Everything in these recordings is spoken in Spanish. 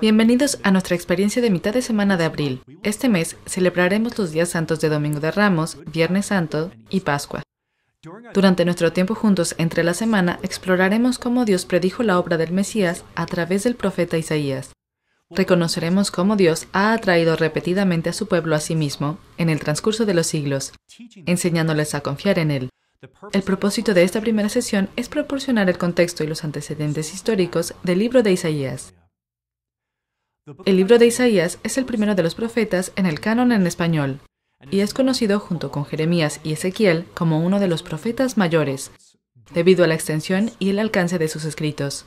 Bienvenidos a nuestra experiencia de mitad de semana de abril. Este mes celebraremos los días santos de Domingo de Ramos, Viernes Santo y Pascua. Durante nuestro tiempo juntos entre la semana exploraremos cómo Dios predijo la obra del Mesías a través del profeta Isaías. Reconoceremos cómo Dios ha atraído repetidamente a su pueblo a sí mismo en el transcurso de los siglos, enseñándoles a confiar en Él. El propósito de esta primera sesión es proporcionar el contexto y los antecedentes históricos del libro de Isaías. El libro de Isaías es el primero de los profetas en el canon en español y es conocido junto con Jeremías y Ezequiel como uno de los profetas mayores, debido a la extensión y el alcance de sus escritos.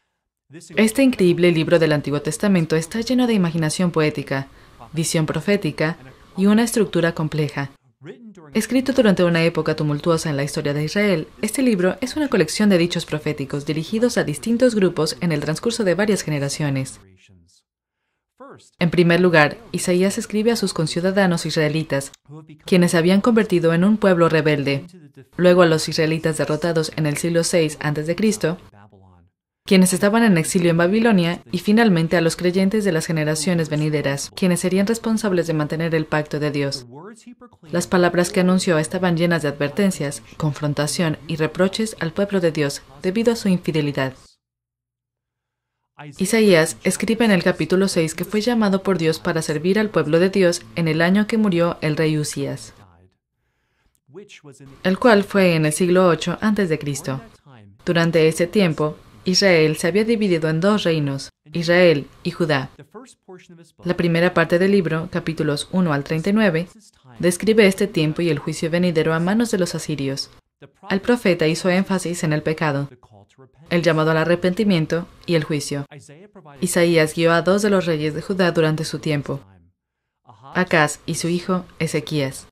Este increíble libro del Antiguo Testamento está lleno de imaginación poética, visión profética y una estructura compleja. Escrito durante una época tumultuosa en la historia de Israel, este libro es una colección de dichos proféticos dirigidos a distintos grupos en el transcurso de varias generaciones. En primer lugar, Isaías escribe a sus conciudadanos israelitas, quienes se habían convertido en un pueblo rebelde, luego a los israelitas derrotados en el siglo VI a.C., quienes estaban en exilio en Babilonia, y finalmente a los creyentes de las generaciones venideras, quienes serían responsables de mantener el pacto de Dios. Las palabras que anunció estaban llenas de advertencias, confrontación y reproches al pueblo de Dios debido a su infidelidad. Isaías escribe en el capítulo 6 que fue llamado por Dios para servir al pueblo de Dios en el año que murió el rey Usías, el cual fue en el siglo 8 antes de Cristo. Durante ese tiempo, Israel se había dividido en dos reinos, Israel y Judá. La primera parte del libro, capítulos 1 al 39, describe este tiempo y el juicio venidero a manos de los asirios. El profeta hizo énfasis en el pecado, el llamado al arrepentimiento y el juicio. Isaías guió a dos de los reyes de Judá durante su tiempo, Acaz y su hijo Ezequías.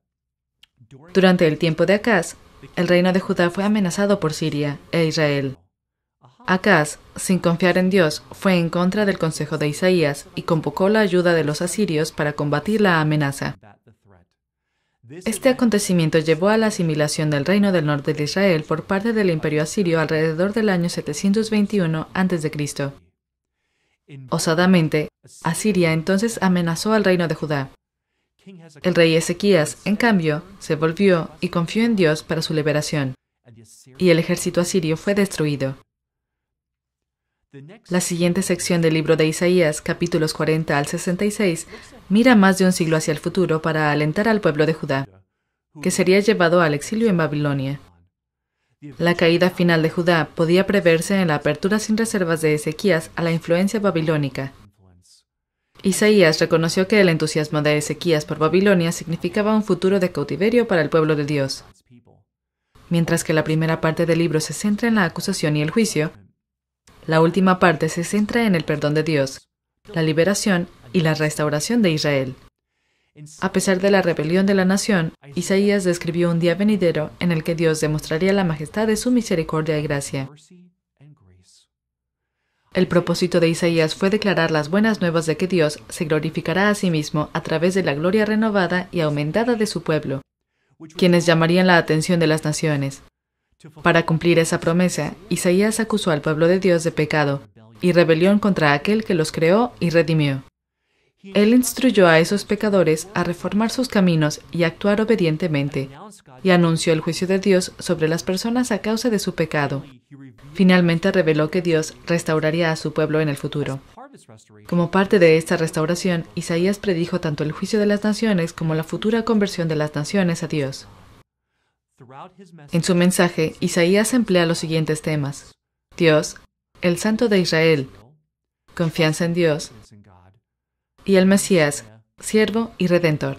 Durante el tiempo de Acaz, el reino de Judá fue amenazado por Siria e Israel. Acaz, sin confiar en Dios, fue en contra del consejo de Isaías y convocó la ayuda de los asirios para combatir la amenaza. Este acontecimiento llevó a la asimilación del reino del norte de Israel por parte del imperio asirio alrededor del año 721 a.C. Osadamente, Asiria entonces amenazó al reino de Judá. El rey Ezequías, en cambio, se volvió y confió en Dios para su liberación, y el ejército asirio fue destruido. La siguiente sección del libro de Isaías, capítulos 40 al 66, mira más de un siglo hacia el futuro para alentar al pueblo de Judá, que sería llevado al exilio en Babilonia. La caída final de Judá podía preverse en la apertura sin reservas de Ezequías a la influencia babilónica. Isaías reconoció que el entusiasmo de Ezequías por Babilonia significaba un futuro de cautiverio para el pueblo de Dios. Mientras que la primera parte del libro se centra en la acusación y el juicio, la última parte se centra en el perdón de Dios, la liberación y la restauración de Israel. A pesar de la rebelión de la nación, Isaías describió un día venidero en el que Dios demostraría la majestad de su misericordia y gracia. El propósito de Isaías fue declarar las buenas nuevas de que Dios se glorificará a sí mismo a través de la gloria renovada y aumentada de su pueblo, quienes llamarían la atención de las naciones. Para cumplir esa promesa, Isaías acusó al pueblo de Dios de pecado y rebelión contra aquel que los creó y redimió. Él instruyó a esos pecadores a reformar sus caminos y actuar obedientemente, y anunció el juicio de Dios sobre las personas a causa de su pecado. Finalmente reveló que Dios restauraría a su pueblo en el futuro. Como parte de esta restauración, Isaías predijo tanto el juicio de las naciones como la futura conversión de las naciones a Dios. En su mensaje, Isaías emplea los siguientes temas. Dios, el Santo de Israel, confianza en Dios, y el Mesías, siervo y redentor.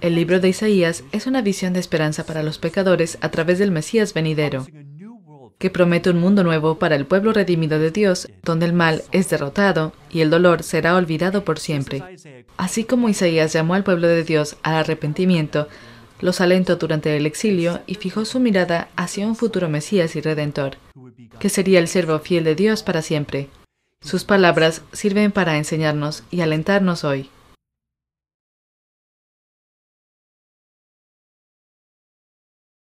El libro de Isaías es una visión de esperanza para los pecadores a través del Mesías venidero, que promete un mundo nuevo para el pueblo redimido de Dios, donde el mal es derrotado y el dolor será olvidado por siempre. Así como Isaías llamó al pueblo de Dios al arrepentimiento, los alentó durante el exilio y fijó su mirada hacia un futuro Mesías y Redentor, que sería el servo fiel de Dios para siempre. Sus palabras sirven para enseñarnos y alentarnos hoy.